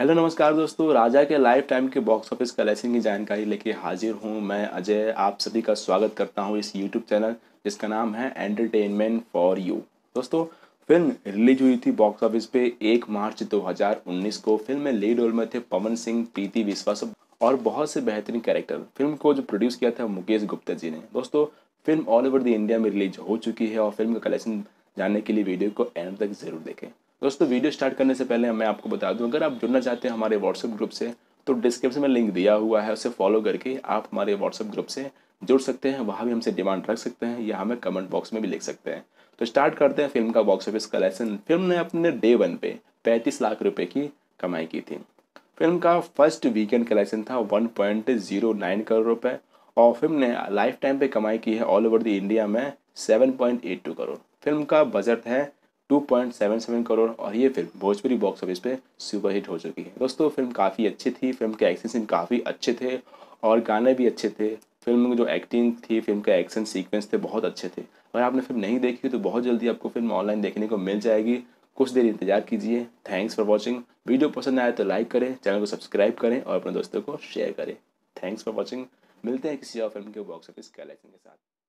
hello नमस्कार दोस्तों राजा के लाइफ टाइम के बॉक्स ऑफिस कलेक्शन की जानकारी लेके हाजिर हूँ मैं अजय आप सभी का स्वागत करता हूँ इस यूट्यूब चैनल जिसका नाम है एंटरटेनमेंट फॉर यू दोस्तों फिल्म रिलीज हुई थी बॉक्स ऑफिस पे एक मार्च 2019 को फिल्म में लीड रोल में थे पवन सिंह प्रीति विश्वास और बहुत से बेहतरीन कैरेक्टर फिल्म को जो प्रोड्यूस किया था मुकेश गुप्ता जी ने दोस्तों film all over the India में रिलीज हो चुकी है और फिल्म का कलेक्शन जानने के लिए वीडियो को एंड तक जरूर देखें दोस्तों वीडियो स्टार्ट करने से पहले मैं आपको बता दूं अगर आप जुड़ना चाहते हैं हमारे व्हाट्सएप ग्रुप से तो डिस्क्रिप्शन में लिंक दिया हुआ है उसे फॉलो करके आप हमारे व्हाट्सएप ग्रुप से जुड़ सकते हैं वहाँ भी हमसे डिमांड रख सकते हैं या हमें कमेंट बॉक्स में भी लिख सकते हैं तो स्टार्ट करते हैं फिल्म का बॉक्स ऑफिस कलेक्शन फिल्म ने अपने डे वन पे पैंतीस लाख रुपये की कमाई की थी फिल्म का फर्स्ट वीकेंड कलेक्शन था वन करोड़ रुपए और फिल्म ने लाइफ टाइम पर कमाई की है ऑल ओवर द इंडिया में सेवन करोड़ फिल्म का बजट है 2.77 करोड़ और ये फिल्म भोजपुरी बॉक्स ऑफिस पे सुपरहिट हो चुकी है दोस्तों फिल्म काफ़ी अच्छी थी फिल्म के एक्शन सीन काफ़ी अच्छे थे और गाने भी अच्छे थे फिल्म में जो एक्टिंग थी फिल्म का एक्शन सीक्वेंस थे बहुत अच्छे थे अगर आपने फिल्म नहीं देखी तो बहुत जल्दी आपको फिल्म ऑनलाइन देखने को मिल जाएगी कुछ देर इंतजार कीजिए थैंक्स फॉर वॉचिंग वीडियो पसंद आए तो लाइक करें चैनल को सब्सक्राइब करें और अपने दोस्तों को शेयर करें थैंक्स फॉर वॉचिंग मिलते हैं किसी और फिल्म के बॉक्स ऑफिस कलेक्शन के साथ